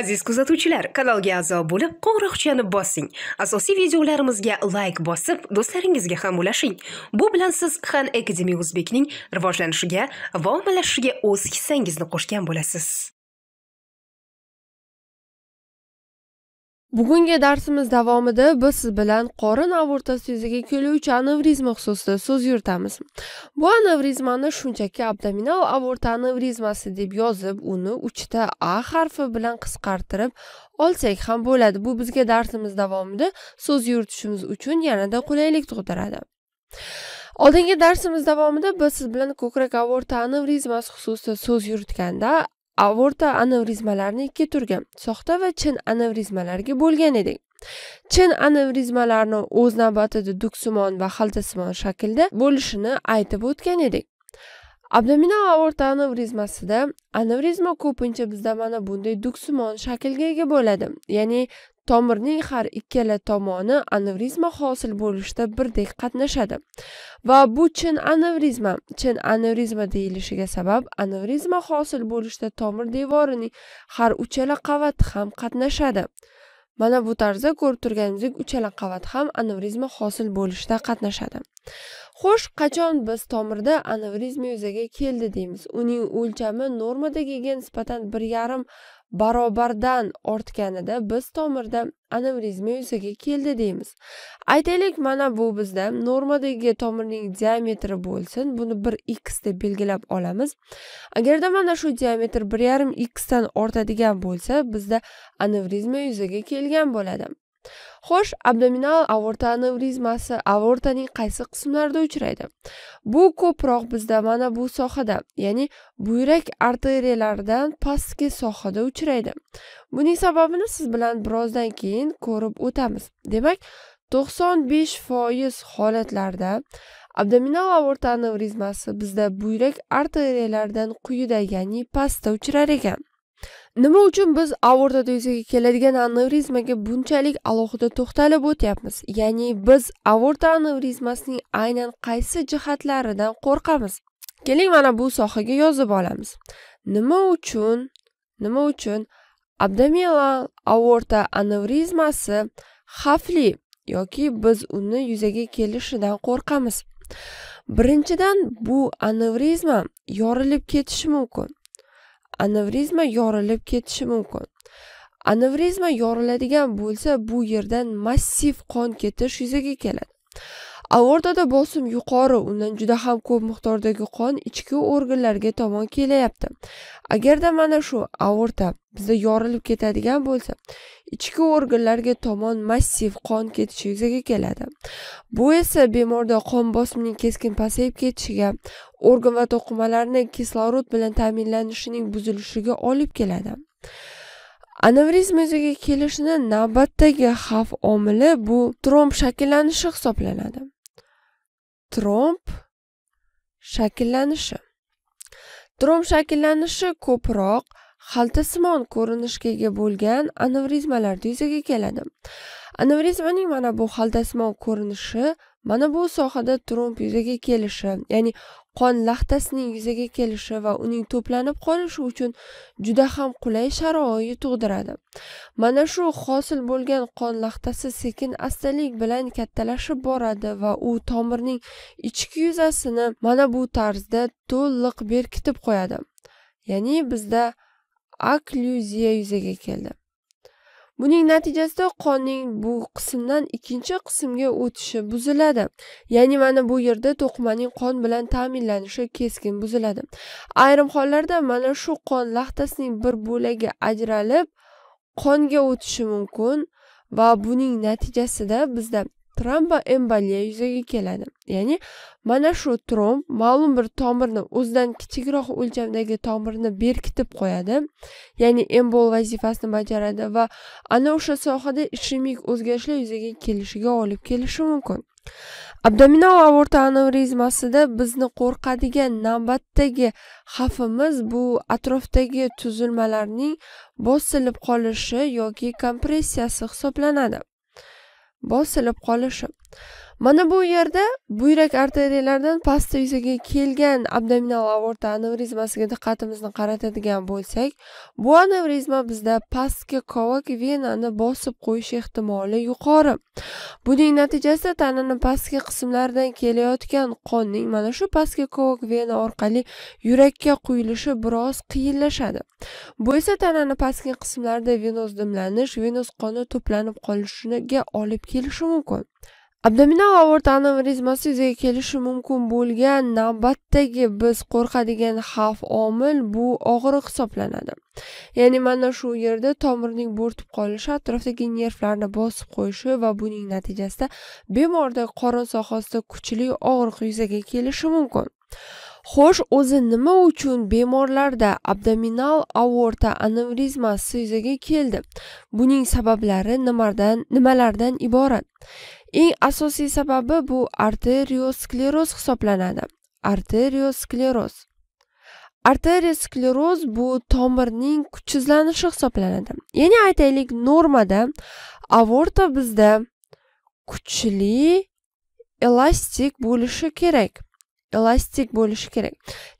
aziz kuzatuvchilar kanalga a'zo bo'lib qo'ng'iroqchani bossing asosiy videolarimizga layk bosib do'stlaringizga ham ulashing bu bilan siz han akademi o'zbekning rivojlanishiga va ommalashishiga o'z hissangizni qo'shgan bo'lasiz bugungi darsimiz davomida biz siz bilan qorin avortasi yuzaga keluvchi anevrizma xususida so'z yuritamiz bu anevrizmani shunchaki abdominal avorta anevrizmasi deb yozib uni uchta a harfi bilan qisqartirib olsak ham bo'ladi bu bizga darsimiz davomida so'z yuritishimiz uchun yanada qulaylik tug'diradi oldingi darsimiz davomida biz siz bilan ko'krak aorta anevrizmasi xususida so'z yuritganda aorta anevrizmalarni ikki turga soxta va chin anevrizmalarga bo'lgan edik chin anevrizmalarni o'z navbatida duksimon va xaltasimon shaklda bo'lishini aytib o'tgan edik abdominal aorta anevrizmasida anevrizma ko'pincha bizda mana bunday duksimon shaklga ega bo'ladi ya'ni tomirning har ikkala tomoni anevrizma hosil bo'lishda birdek qatnashadi va bu chin anevrizma chin anevrizma deyilishiga sabab anevrizma hosil bo'lishda tomir devorining har uchala qavati ham qatnashadi mana bu tarzda ko'rib turganingizdek uchala qavat ham anevrizma hosil bo'lishda qatnashadi xo'sh qachon biz tomirda anevrizma yuzaga keldi deymiz uning o'lchami normadagiga nisbatan bir yarim barobardan ortganida biz tomirda anevrizma yuzaga keldi deymiz aytaylik mana bu bizda normadagi tomirning diametri bo'lsin buni bir x deb belgilab olamiz agarda mana shu diametr bir yarim x dan ortadigan bo'lsa bizda anevrizma yuzaga kelgan bo'ladi xo'sh abdominal aorta anevrizmasi aortaning qaysi qismlarida uchraydi bu ko'proq bizda mana bu sohada ya'ni buyrak arteriyalaridan pastki sohada uchraydi buning sababini siz bilan birozdan keyin ko'rib o'tamiz demak to'qson besh foiz holatlarda abdominal aorta anevrizmasi bizda buyrak arteriyalaridan quyida ya'ni pastda uchrar ekan nima uchun biz aorta yuzaga keladigan anevrizmaga bunchalik alohida to'xtalib o'tyapmiz ya'ni biz aorta anevrizmasining aynan qaysi jihatlaridan qo'rqamiz keling mana bu sohaga yozib olamiz nima uchun nima uchun abdominal aorta anevrizmasi xavfli yoki biz uni yuzaga kelishidan qo'rqamiz birinchidan bu anevrizma yorilib ketishi mumkin anavrizma yorilib ketishi mumkin anavrizma yoriladigan bo'lsa bu yerdan massiv qon ketish yuzaga keladi aortada bosim yuqori undan juda ham ko'p miqdordagi qon ichki organlarga tomon kelyapti agarda mana shu aorta bizda yorilib ketadigan bo'lsa ichki organlarga tomon massiv qon ketishi yuzaga keladi bu esa bemorda qon bosimining keskin pasayib ketishiga organ va to'qimalarni kislorod bilan ta'minlanishining buzilishiga olib keladi anavrizm yuzaga kelishini navbatdagi xavf omili bu tromb shakllanishi hisoblanadi tromb shakllanishi tromb shakllanishi ko'proq xaltasimon ko'rinishga ega bo'lgan anevrizmalarda yuzaga keladi anevrizmaning mana bu xaltasimon ko'rinishi mana bu sohada tromb yuzaga kelishi ya'ni qon laxtasining yuzaga kelishi va uning to'planib qolishi uchun juda ham qulay sharoit tug'diradi mana shu hosil bo'lgan qon laxtasi sekin astalik bilan kattalashib boradi va u tomirning ichki yuzasini mana bu tarzda to'liq berkitib qo'yadi ya'ni bizda oklyuziya yuzaga keldi buning natijasida qonning bu qismdan ikkinchi qismga o'tishi buziladi ya'ni mana bu yerda to'qimaning qon bilan ta'minlanishi keskin buziladi ayrim hollarda mana shu qon laxtasining bir bo'lagi ajralib qonga o'tishi mumkin va buning natijasida bizda tromboemboliya yuzaga keladi ya'ni mana shu tromb ma'lum bir tomirni o'zidan kichikroq o'lchamdagi tomirni berkitib qo'yadi ya'ni embol vazifasini bajaradi va ana o'sha sohada ishemik o'zgarishlar yuzaga kelishiga olib kelishi mumkin abdominal aorta anevrizmasida bizni qo'rqadigan navbatdagi xavfimiz bu atrofdagi tuzilmalarning bosilib qolishi yoki kompressiyasi hisoblanadi bosilib qolishi mana bu yerda buyrak arteriyalaridan pastda yuzaga kelgan abdominal aorta anevrizmasiga diqqatimizni qaratadigan bo'lsak bu anevrizma bizda pastki kovak venani bosib qo'yish ehtimoli yuqori buning natijasida tanani pastki qismlaridan kelayotgan qonning mana shu pastki kovak vena orqali yurakka quyilishi biroz qiyinlashadi bu esa tanani pastki qismlarida venoz dimlanish venoz qoni to'planib qolishiga olib kelishi mumkin abdominal aorta anevrizmasi yuzaga kelishi mumkin bo'lgan navbatdagi biz qo'rqadigan xavf omil bu og'riq hisoblanadi ya'ni mana shu yerda tomirning bo'rtib qolishi atrofdagi nervlarni bosib qo'yishi va buning natijasida bemorda qorin sohasida kuchli og'riq yuzaga kelishi mumkin xo'sh o'zi nima uchun bemorlarda abdominal aorta anevrizmasi yuzaga keldi buning sabablari nimadan nimalardan iborat eng asosiy sababi bu arterioskleroz hisoblanadi arterioskleroz arterioskleroz bu tomirning kuchsizlanishi hisoblanadi ya'ni aytaylik normada aorta bizda kuchli elastik bo'lishi kerak elastik bo'lishi kerak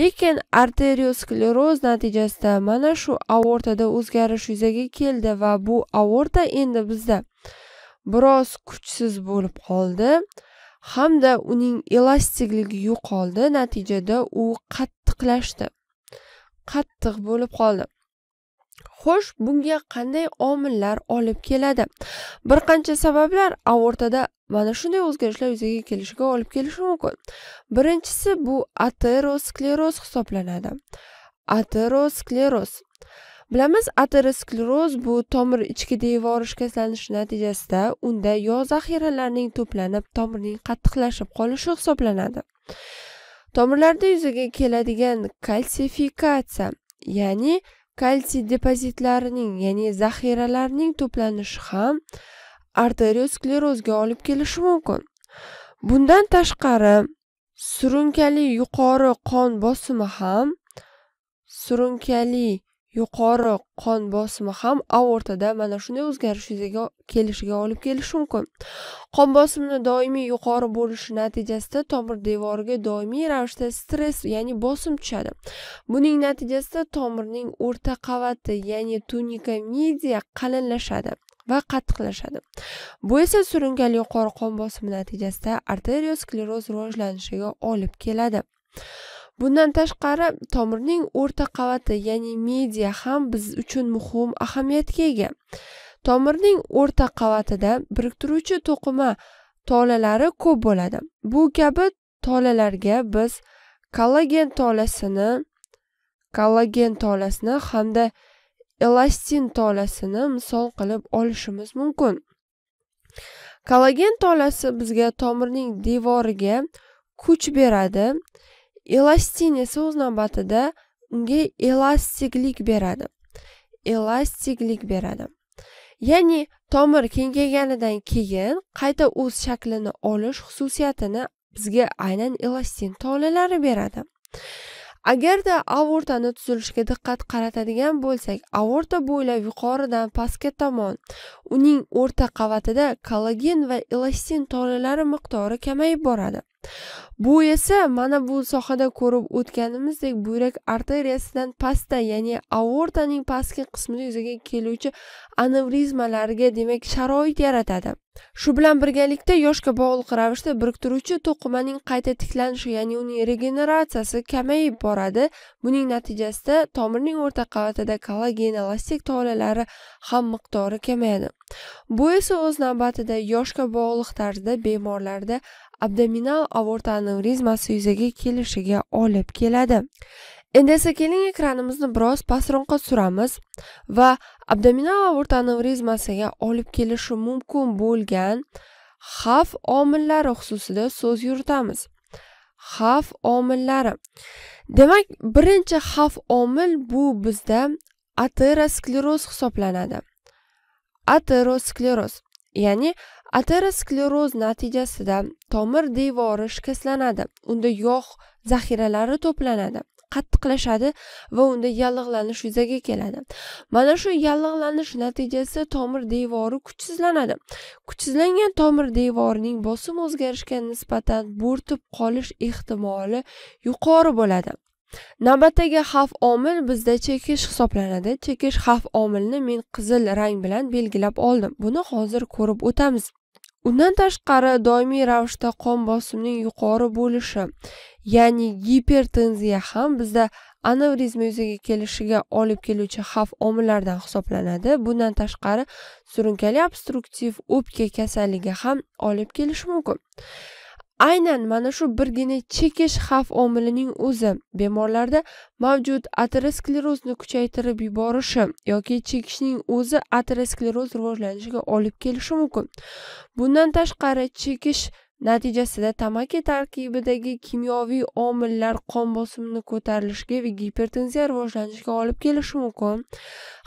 lekin arterioskleroz natijasida mana shu aortada o'zgarish yuzaga keldi va bu aorta endi bizda biroz kuchsiz bo'lib qoldi hamda uning elastikligi yo'qoldi natijada u qattiqlashdi qattiq bo'lib qoldi xo'sh bunga qanday omillar olib keladi bir qancha sabablar aortada mana shunday o'zgarishlar yuzaga kelishiga olib kelishi mumkin birinchisi bu ateroskleroz hisoblanadi ateroskleroz bilamiz ateroskleroz bu tomir ichki devori shikastlanishi natijasida unda yog' zaxiralarining to'planib tomirning qattiqlashib qolishi hisoblanadi tomirlarda yuzaga keladigan kalsifikatsiya ya'ni kalsiy depozitlarining ya'ni zaxiralarning to'planishi ham arteriosklerozga olib kelishi mumkin bundan tashqari surunkali yuqori qon bosimi ham surunkali yuqori qon bosimi ham aortada mana shunday o'zgarish yuzaga kelishiga olib kelishi mumkin qon bosimini doimiy yuqori bo'lishi natijasida tomir devoriga doimiy ravishda stress ya'ni bosim tushadi buning natijasida tomirning o'rta qavati ya'ni tunika media qalinlashadi va qattiqlashadi bu esa surunkali yuqori qon bosimi natijasida arterioskleroz rivojlanishiga olib keladi bundan tashqari tomirning o'rta qavati ya'ni media ham biz uchun muhim ahamiyatga ega tomirning o'rta qavatida biriktiruvchi to'qima tolalari ko'p bo'ladi bu kabi tolalarga biz kollagen tolasini kollagen tolasini hamda elastin tolasini misol qilib olishimiz mumkin kollagen tolasi bizga tomirning devoriga kuch beradi elastin esa o'z navbatida unga elastiklik beradi elastiklik beradi ya'ni tomir kengayganidan keyin qayta o'z shaklini olish xususiyatini bizga aynan elastin tolalari beradi agarda aortani tuzilishiga diqqat qaratadigan bo'lsak aorta bo'ylab yuqoridan pastga tomon uning o'rta qavatida kollagen va elastin tolalari miqdori kamayib boradi bu esa mana bu sohada ko'rib o'tganimizdek buyrak arteriyasidan pastda ya'ni aortaning pastki qismida yuzaga keluvchi anevrizmalarga demak sharoit yaratadi shu bilan birgalikda yoshga bog'liq ravishda biriktiruvchi to'qimaning qayta tiklanishi ya'ni uning regeneratsiyasi kamayib boradi buning natijasida tomirning o'rta qavatida kollagen elastik tolalari ham miqdori kamayadi bu esa o'z navbatida yoshga bog'liq tarzda bemorlarda abdominal aorta anevrizmasi yuzaga kelishiga olib keladi endi esa keling ekranimizni biroz pastroqqa suramiz va abdominal aorta anevrizmasiga olib kelishi mumkin bo'lgan xavf omillari xususida so'z yuritamiz xavf omillari demak birinchi xavf omil bu bizda ateroskleroz hisoblanadi ateroskleroz ya'ni ateroskleroz natijasida tomir devori shikastlanadi unda yog' zaxiralari to'planadi qattiqlashadi va unda yallig'lanish yuzaga keladi mana shu yallig'lanish natijasida tomir devori kuchsizlanadi kuchsizlangan tomir devorining bosim o'zgarishga nisbatan bo'rtib qolish ehtimoli yuqori bo'ladi navbatdagi xavf omil bizda chekish hisoblanadi chekish xavf omilini men qizil rang bilan belgilab oldim buni hozir ko'rib o'tamiz undan tashqari doimiy ravishda qon bosimining yuqori bo'lishi ya'ni gipertenziya ham bizda anevrizma yuzaga kelishiga olib keluvchi xavf omillaridan hisoblanadi bundan tashqari surunkali obstruktiv o'pka kasalligi ham olib kelishi mumkin aynan mana shu birgina chekish xavf omilining o'zi bemorlarda mavjud aterosklerozni kuchaytirib yuborishi yoki chekishning o'zi ateroskleroz rivojlanishiga olib kelishi mumkin bundan tashqari chekish natijasida tamaki tarkibidagi kimyoviy omillar qon bosimini ko'tarilishiga va gipertenziya rivojlanishiga olib kelishi mumkin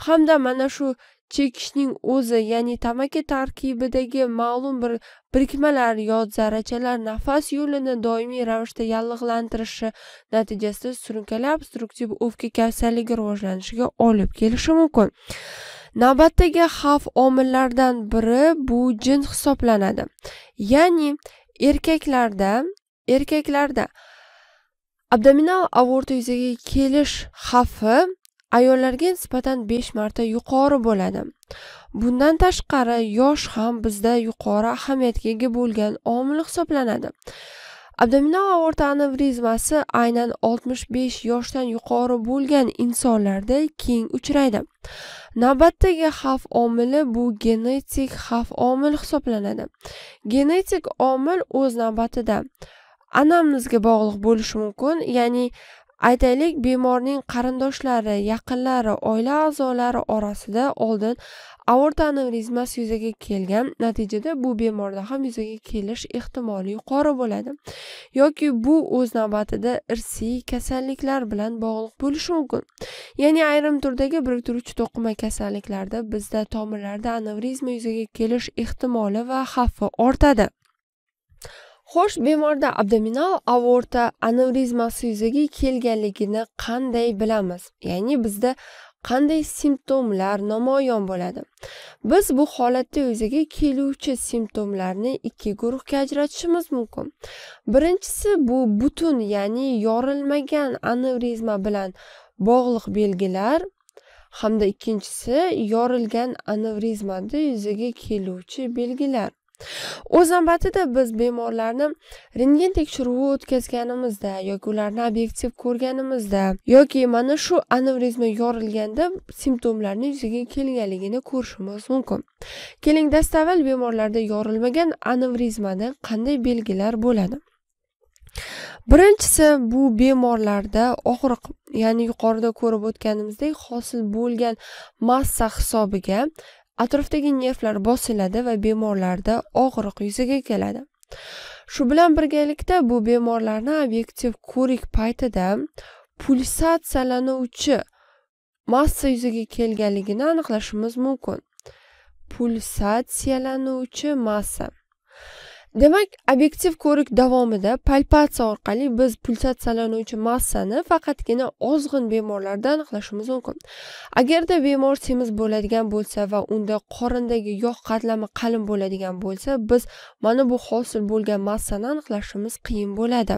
hamda mana shu chekishning o'zi ya'ni tamaki tarkibidagi ma'lum bir birikmalar yod zarrachalar nafas yo'lini doimiy ravishda yallig'lantirishi natijasida surunkali obstruktiv o'pka kasalligi rivojlanishiga olib kelishi mumkin navbatdagi xavf omillaridan biri bu jin hisoblanadi ya'ni erkaklarda erkaklarda abdominal aorta yuzaga kelish xavfi ayollarga nisbatan 5 marta yuqori bo'ladi. Bundan tashqari, yosh ham bizda yuqori ahamiyatga ega bo'lgan omil hisoblanadi. Abdominal aorta anevrizmasi aynan 65 yoshdan yuqori bo'lgan insonlarda keng uchraydi. Navbatdagi xavf omili bu genetik xavf omil hisoblanadi. Genetik omil o'z navbatida anamnizga bog'liq bo'lishi mumkin, ya'ni aytaylik bemorning qarindoshlari yaqinlari oila a'zolari orasida oldin aorta anevrizmasi yuzaga kelgan natijada bu bemorda ham yuzaga kelish ehtimoli yuqori bo'ladi yoki bu o'z navbatida irsiy kasalliklar bilan bog'liq bo'lishi mumkin ya'ni ayrim turdagi biriktiruvchi to'qima kasalliklarda bizda tomirlarda anevrizma yuzaga kelish ehtimoli va xavfi ortadi xo'sh bemorda abdominal aorta anevrizmasi yuzaga kelganligini qanday bilamiz ya'ni bizda qanday simptomlar namoyon bo'ladi biz bu holatda yuzaga keluvchi simptomlarni ikki guruhga ajratishimiz mumkin birinchisi bu butun ya'ni yorilmagan anevrizma bilan bog'liq belgilar hamda ikkinchisi yorilgan anevrizmada yuzaga keluvchi belgilar o'z navbatida biz bemorlarni rentgen tekshiruvi o'tkazganimizda yoki ularni obyektiv ko'rganimizda yoki mana shu anevrizma yorilganda simptomlarni yuzaga kelganligini ko'rishimiz mumkin keling dastavval bemorlarda yorilmagan anevrizmada qanday belgilar bo'ladi birinchisi bu bemorlarda og'riq ya'ni yuqorida ko'rib o'tganimizdek hosil bo'lgan massa hisobiga atrofdagi nervlar bosiladi va bemorlarda og'riq yuzaga keladi shu bilan birgalikda bu bemorlarni obyektiv ko'rik paytida pulsatsiyalanuvchi massa yuzaga kelganligini aniqlashimiz mumkin pulsatsiyalanuvchi massa demak obyektiv ko'rik davomida palpatsiya orqali biz pulsatsiyalanuvchi massani faqatgina ozg'in bemorlarda aniqlashimiz mumkin agarda bemor semiz bo'ladigan bo'lsa va unda qorindagi yog' qatlami qalin bo'ladigan bo'lsa biz mana bu hosil bo'lgan massani aniqlashimiz qiyin bo'ladi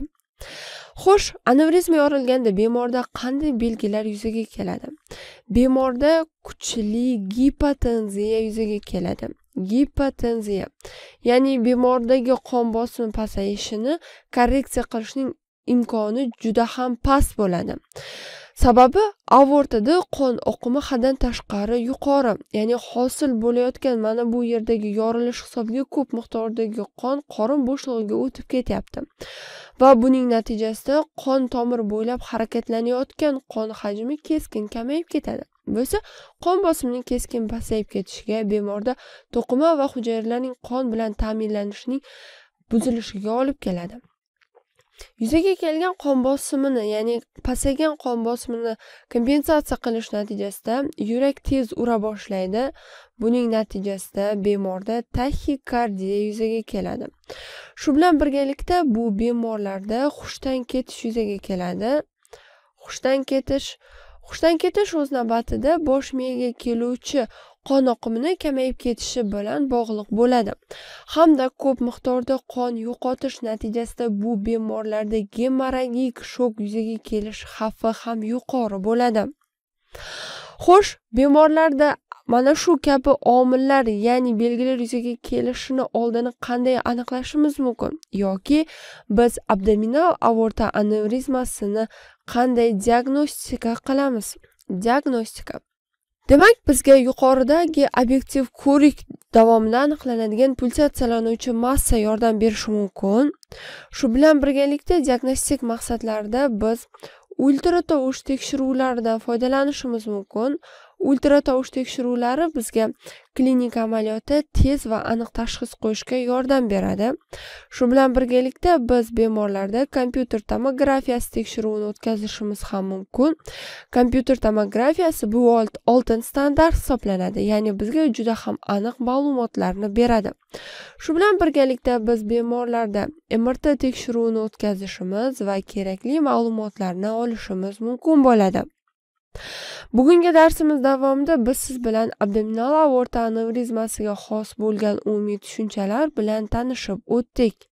xo'sh anevrizma yorilganda bemorda qanday belgilar yuzaga keladi bemorda kuchli gipotenziya yuzaga keladi gipotenziya ya'ni bemordagi qon bosimi pasayishini korreksiya qilishning imkoni juda ham past bo'ladi sababi avortada qon oqimi haddan tashqari yuqori ya'ni hosil bo'layotgan mana bu yerdagi yorilish hisobiga ko'p miqdordagi qon qorin bo'shlig'iga o'tib ketyapti va buning natijasida qon tomir bo'ylab harakatlanayotgan qon hajmi keskin kamayib ketadi bo'lsa qon bosimining keskin pasayib ketishiga bemorda to'qima va hujayralarning qon bilan ta'minlanishining buzilishiga olib keladi yuzaga kelgan qon bosimini ya'ni pasaygan qon bosimini kompensatsiya qilish natijasida yurak tez ura boshlaydi buning natijasida bemorda taxikardiya yuzaga keladi shu bilan birgalikda bu bemorlarda hushdan ketish yuzaga keladi hushdan ketish hushdan ketish o'z navbatida bosh miyaga keluvchi qon oqimini kamayib ketishi bilan bog'liq bo'ladi hamda ko'p miqdorda qon yo'qotish natijasida bu bemorlarda gemoragik shok yuzaga kelish xavfi ham yuqori bo'ladi xo'sh bemorlarda mana shu kabi omillar ya'ni belgilar yuzaga kelishini oldini qanday aniqlashimiz mumkin yoki biz abdominal aorta anevrizmasini qanday diagnostika qilamiz diagnostika demak bizga yuqoridagi obyektiv ko'rik davomida aniqlanadigan pulsatsiyalanuvchi massa yordam berishi mumkin shu bilan birgalikda diagnostik maqsadlarda biz ultratovush tekshiruvlaridan foydalanishimiz mumkin ultra tovush tekshiruvlari bizga klinik amaliyotda tez va aniq tashxis qo'yishga yordam beradi shu bilan birgalikda biz bemorlarda kompyuter tomografiyasi tekshiruvini o'tkazishimiz ham mumkin kompyuter tomografiyasi bu oltin standart hisoblanadi ya'ni bizga juda ham aniq ma'lumotlarni beradi shu bilan birgalikda biz bemorlarda mrt tekshiruvini o'tkazishimiz va kerakli ma'lumotlarni olishimiz mumkin bo'ladi bugungi darsimiz davomida biz siz bilan abdominal aorta anevrizmasiga xos bo'lgan umumiy tushunchalar bilan tanishib o'tdik